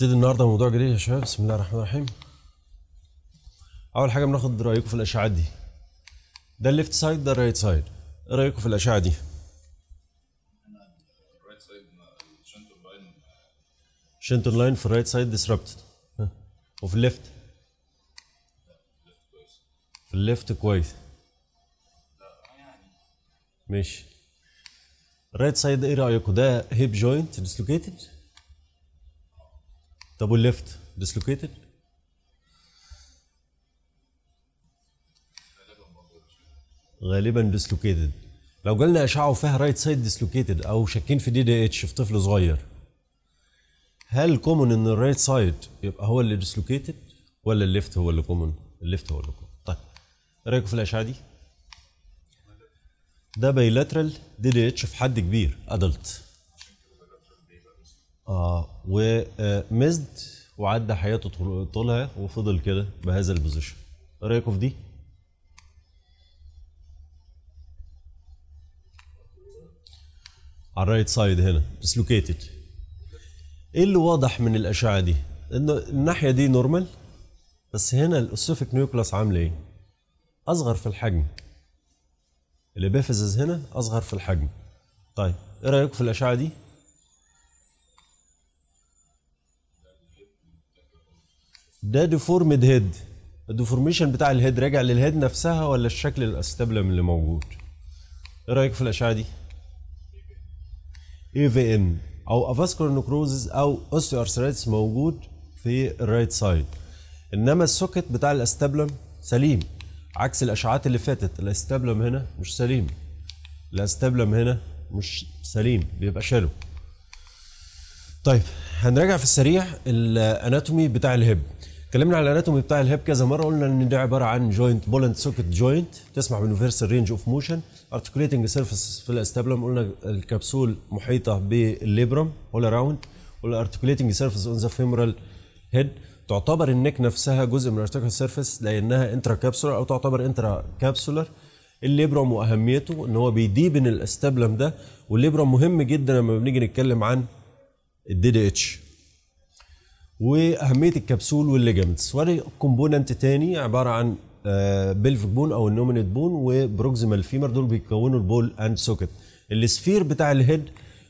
نبتدي النهارده موضوع جديد يا شباب بسم الله الرحمن الرحيم اول حاجه بناخد رايكم في الاشعه دي ده الليفت سايد ده الرايت سايد ايه رايكم في الاشعه دي شنتر لاين في الرايت سايد ديسربتد وفي الليفت في الليفت كويس ماشي الرايت سايد ايه رايكم ده هيب جوينت ديسلوكيتد طب والليفت ديسلوكيتد غالبا ديسلوكيتد لو جالنا اشعه وفيها رايت سايد ديسلوكيتد او شاكين في دي دي اتش في طفل صغير هل كومون ان الرايت سايد يبقى هو اللي ديسلوكيتد ولا الليفت هو اللي كومون الليفت هو اللي كومن طيب إيه رايكم في الاشعه دي ده بايلاترال دي دي اتش في حد كبير ادلت اه ومزد وعدى حياته طولها وفضل كده بهذا البوزيشن ايه رايكم في دي؟ على الرايت سايد هنا ديسلوكيتد ايه اللي واضح من الاشعه دي؟ ان الناحيه دي نورمال بس هنا الاسوفيك نيوكلاس عامل ايه؟ اصغر في الحجم الابيفيزز هنا اصغر في الحجم طيب ايه رايكم في الاشعه دي؟ ده ديفورمد هيد الديفورميشن بتاع الهيد راجع للهيد نفسها ولا الشكل الاستبلم اللي موجود ايه رايك في الاشعه دي اي في ان او افاسكولار نكروزز او اوستيوارثرايتس موجود في الرايت سايد انما السوكت بتاع الاستبلم سليم عكس الاشعاعات اللي فاتت الاستبلم هنا مش سليم الاستبلم هنا مش سليم بيبقى شالو طيب هنراجع في السريع الاناتومي بتاع الهب تكلمنا على الاناتومي بتاع الهيب كذا مره قلنا ان ده عباره عن جوينت بولنت سوكت جوينت تسمح بيونيفرسال رينج اوف موشن ارتكوليتنج سيرفيس في الاستابلم قلنا الكبسول محيطه بالليبرم اول اراوند قلنا ارتكوليتنج سيرفيس اون ذا فيمورال هيد تعتبر النك نفسها جزء من الارتكول سيرفيس لانها انترا كابسولر او تعتبر انترا كابسولر الليبرم واهميته ان هو بيديبن الاستابلم ده والليبرم مهم جدا لما بنيجي نتكلم عن الدي دي اتش واهميه الكبسول والليجمنتس وادي كومبوننت تاني عباره عن آه، بلف بون او النومينيت بون وبروكسيمال فيمر دول بيكونوا البول اند سوكت السفير بتاع الهيد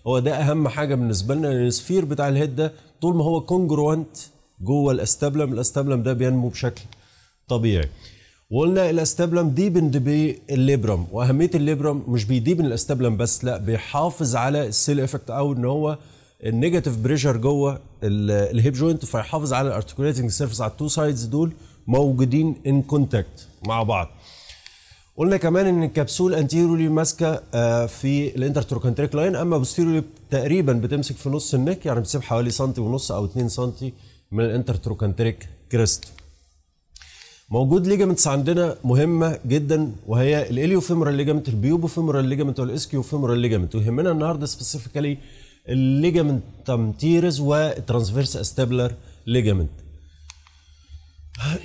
هو ده اهم حاجه بالنسبه لنا لان السفير بتاع الهيد ده طول ما هو كونجروانت جوه الاستابلم الاستابلم ده بينمو بشكل طبيعي وقلنا الاستابلم ديبند بالليبرم واهميه الليبرم مش بيديبن الاستابلم بس لا بيحافظ على السيل افكت او ان هو النيجاتيف بريشر جوه الهيب جوينت فيحافظ على الارتكوليتنج سيرفس على التو سايدز دول موجودين ان كونتاكت مع بعض قلنا كمان ان الكبسول انتيرولي ماسكه آه، في تروكنتريك لاين اما بوستيرولي تقريبا بتمسك في نص النك يعني بتسيب حوالي سنتي ونص او 2 سنتي من تروكنتريك كريست موجود ليجامنتس عندنا مهمه جدا وهي الاليو فيمورال ليجامنت البيوبو فيمورال ليجامنت والاسكيو فيمورال ليجامنت ويهمنا النهارده سبيسيفيكالي الليجامنت تمتيرز والترانسفيرس استابلر ليجامنت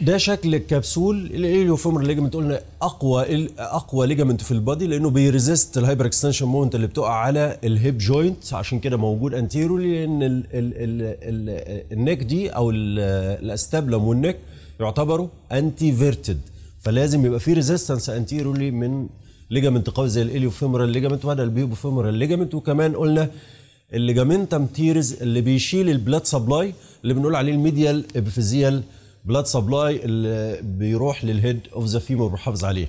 ده شكل الكبسول الاليوفيمر ليجمنت قلنا اقوى اقوى ليجمنت في البادي لانه بيريزيست الهايبر اكستنشن مومنت اللي بتقع على الهيب جوينت عشان كده موجود انتيرولي لان النك دي او الاستابلم والنك يعتبروا انتي فيرتد فلازم يبقى في ريزيستنس انتيرولي من ليجمنت قوي زي الاليوفيمرال ليجمنت وهذا البيوبوفيمرال ليجمنت وكمان قلنا اللي تيرز اللي بيشيل البلاد سبلاي اللي بنقول عليه الميديال ابيفيزيال بلاد سبلاي اللي بيروح للهيد اوف ذا فيمور بيحافظ عليه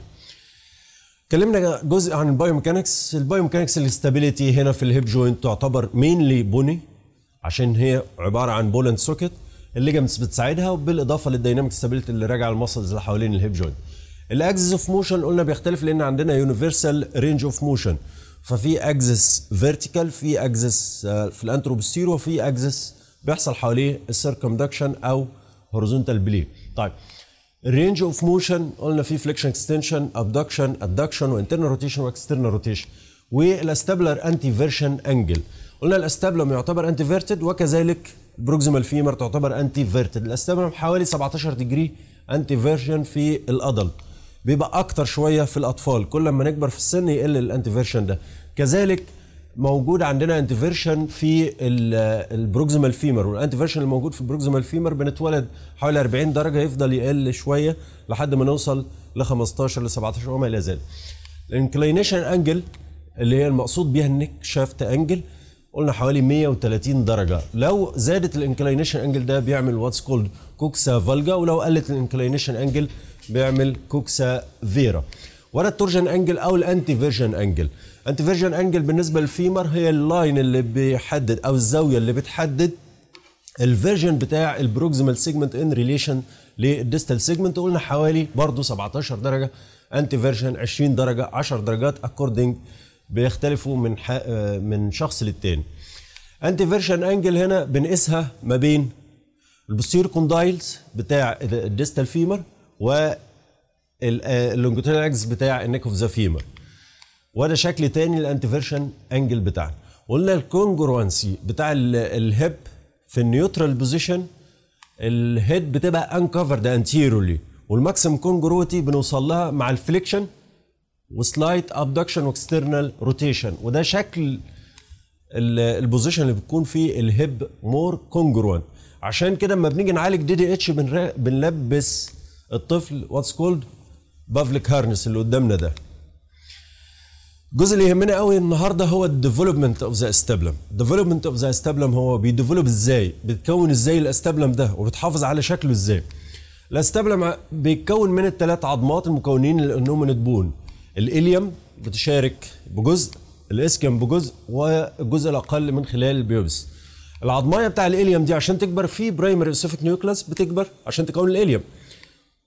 اتكلمنا جزء عن البايوميكانكس البايوميكانكس الاستابيليتي هنا في الهيب جوينت تعتبر مينلي بني عشان هي عباره عن بولند سوكت الليجمنتس بتساعدها وبالاضافه للديناميك ستابيليتي اللي راجعه المسلز اللي حوالين الهيب جوينت الاكسس اوف موشن قلنا بيختلف لان عندنا يونيفرسال رينج اوف موشن ففي اكزس فيرتيكال في اكزس آه، في الانتروبوستير وفي اكزس بيحصل حواليه السيركمدكشن او هوريزونتال بلي طيب الرينج اوف موشن قلنا فيه فليكشن اكستنشن ابدكشن ادكشن وانترنال روتيشن واكسترنال روتيشن والاستابلر انتي فيرشن انجل قلنا الاستابلم يعتبر انتي فيرتد وكذلك بروكسيمال فيمر تعتبر انتي فيرتد الاستابلم حوالي 17 ديجري انتي فيرجن في الادلت بيبقى اكتر شويه في الاطفال كل ما نكبر في السن يقل الانتيفيرشن ده كذلك موجود عندنا انتيفيرشن في البروكسيمال فيمر والانتيفيرشن الموجود في البروكسيمال فيمر بنتولد حوالي 40 درجه يفضل يقل شويه لحد ما نوصل ل 15 ل 17 وما الى ذلك الانكلينيشن انجل اللي هي المقصود بيها النك شافت انجل قلنا حوالي 130 درجه لو زادت الانكلينيشن انجل ده بيعمل واتس كولد كوكسا فالجا ولو قلت الانكلينيشن انجل بيعمل كوكسا فيرا ولا التورجن انجل او الانتي فيرجن انجل انتي فيرجن انجل بالنسبه للفيمر هي اللاين اللي بيحدد او الزاويه اللي بتحدد الفيرجن بتاع البروكسيمال سيجمنت ان ريليشن للديستال سيجمنت قلنا حوالي برضه 17 درجه انتي فيرجن 20 درجه 10 درجات اكوردنج بيختلفوا من من شخص للتاني انتي فيرجن انجل هنا بنقيسها ما بين البوستير كوندايلز بتاع الديستال فيمر واللونجيتودينال آه، اكس بتاع النيك اوف ذا فيمر وده شكل تاني للانتيفيرشن انجل بتاعنا قلنا الكونجروانسي بتاع الهيب في النيوترال بوزيشن الهيد بتبقى انكفرد انتيرولي والماكسيم كونجروتي بنوصل لها مع الفليكشن وسلايت ابدكشن واكسترنال روتيشن وده شكل البوزيشن اللي بتكون فيه الهيب مور كونجروانت عشان كده اما بنيجي نعالج دي دي اتش بنلبس الطفل واتس كولد بافليك هارنس اللي قدامنا ده الجزء اللي يهمنا قوي النهارده هو الديفلوبمنت اوف ذا استابلم الديفلوبمنت اوف ذا استابلم هو بيديفلوب ازاي بتكون ازاي الاستابلم ده وبتحافظ على شكله ازاي الاستابلم بيتكون من الثلاث عظمات المكونين للانومينيد بون الاليوم بتشارك بجزء الاسكيم بجزء والجزء الاقل من خلال البيوبس العظمايه بتاع الاليوم دي عشان تكبر في برايمري اسوفيك نيوكلس بتكبر عشان تكون الاليوم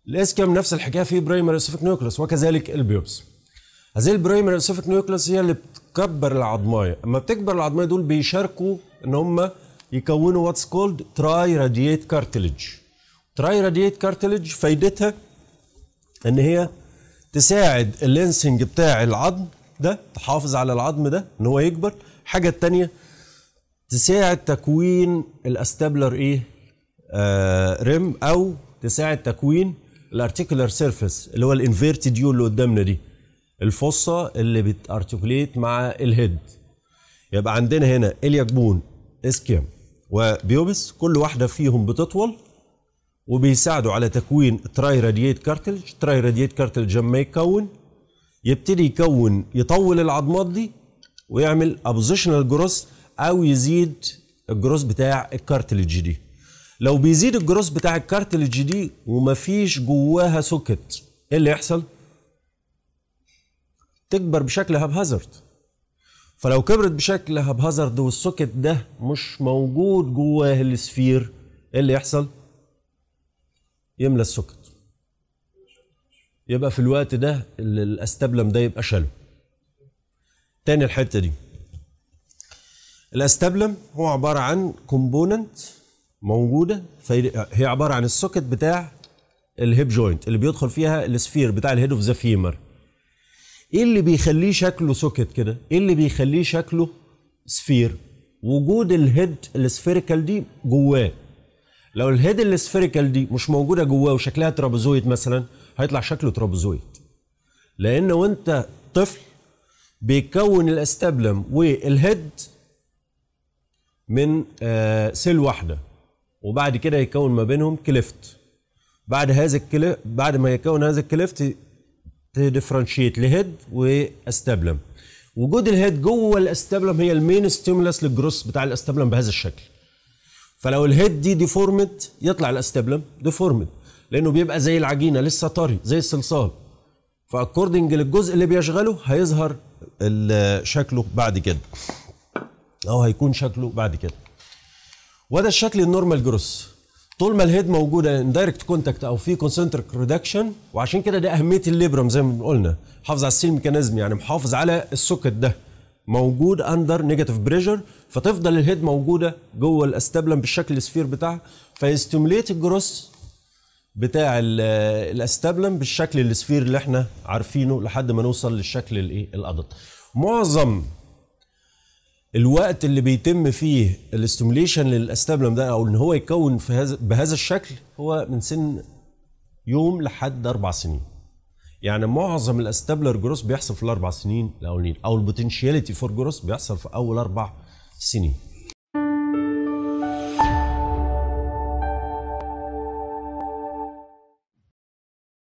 الاسكيوم نفس الحكايه في برايمري اسوفيك نيوكلس وكذلك البيوبس هذه البرايمري اسوفيك نيوكلس هي اللي بتكبر العظمايه اما بتكبر العظمايه دول بيشاركوا ان هم يكونوا واتس كولد تراي راديات كارتلج تراي راديات كارتلج فايدتها ان هي تساعد اللينسنج بتاع العظم ده تحافظ على العظم ده ان هو يكبر الحاجه الثانيه تساعد تكوين الاستابلر ايه آه ريم او تساعد تكوين الارتيكولار سيرفيس اللي هو الانفيرتد يو اللي قدامنا دي الفصه اللي بتارتيكوليت مع الهيد يبقى عندنا هنا بون اسكيم وبيوبس كل واحده فيهم بتطول وبيساعدوا على تكوين تراي راديات كارتلج تراي راديات كارتلج لما يتكون يبتدي يكون يطول العظمات دي ويعمل ابوزيشنال جروس او يزيد الجروس بتاع الكارتلج دي لو بيزيد الجروس بتاع الكارتلج دي ومفيش جواها سوكت ايه اللي يحصل تكبر بشكل هاب هازارد فلو كبرت بشكل هاب هازارد والسوكت ده مش موجود جواه السفير ايه اللي يحصل يملى السوكت يبقى في الوقت ده الاستبلم ده يبقى شاله تاني الحته دي الاستابلم هو عباره عن كومبوننت موجوده هي عباره عن السوكت بتاع الهيب جوينت اللي بيدخل فيها السفير بتاع الهيد اوف ذا فيمر ايه اللي بيخليه شكله سوكت كده ايه اللي بيخليه شكله سفير وجود الهيد السفيريكال دي جواه لو الهيد السفيريكال دي مش موجوده جواه وشكلها ترابيزويد مثلا هيطلع شكله ترابيزويد لان وانت طفل بيكون الاستابلم والهيد من آه، سيل واحده وبعد كده يكون ما بينهم كليفت بعد هذا الكليف بعد ما يكون هذا الكليفت تديفرنشيت لهيد واستبلم وجود الهيد جوه الاستبلم هي المين ستيمولس للجروس بتاع الاستبلم بهذا الشكل فلو الهيد دي ديفورمد يطلع الاستبلم ديفورمد لانه بيبقى زي العجينه لسه طري زي الصلصال فاكوردنج للجزء اللي بيشغله هيظهر شكله بعد كده أو هيكون شكله بعد كده وده الشكل النورمال جروس طول ما الهيد موجوده ان دايركت كونتاكت او في كونسنتريك ريدكشن وعشان كده ده اهميه الليبرم زي ما قلنا حافظ على السيل ميكانيزم يعني محافظ على السوكت ده موجود اندر نيجاتيف بريشر فتفضل الهيد موجوده جوه الاستابلم بالشكل السفير بتاعها فيستيموليت الجروس بتاع الاستابلم بالشكل السفير اللي احنا عارفينه لحد ما نوصل للشكل الايه الادط معظم الوقت اللي بيتم فيه الاستيميليشن للاستابلم ده او ان هو يتكون في هذا بهذا الشكل هو من سن يوم لحد اربع سنين يعني معظم الاستابلر جروس بيحصل في الاربع سنين الاولين او البوتنشياليتي فور جروس بيحصل في اول اربع سنين